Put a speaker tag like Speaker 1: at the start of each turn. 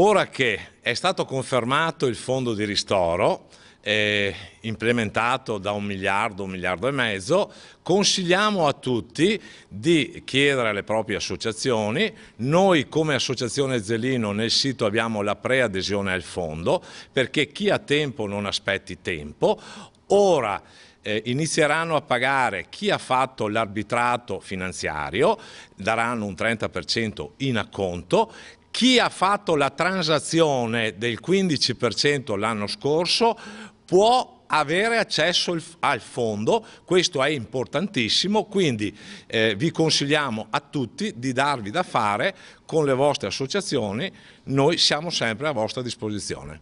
Speaker 1: Ora che è stato confermato il fondo di ristoro, eh, implementato da un miliardo, un miliardo e mezzo, consigliamo a tutti di chiedere alle proprie associazioni, noi come associazione Zelino nel sito abbiamo la preadesione al fondo perché chi ha tempo non aspetti tempo, ora eh, inizieranno a pagare chi ha fatto l'arbitrato finanziario, daranno un 30% in acconto, chi ha fatto la transazione del 15% l'anno scorso può avere accesso al fondo, questo è importantissimo, quindi eh, vi consigliamo a tutti di darvi da fare con le vostre associazioni, noi siamo sempre a vostra disposizione.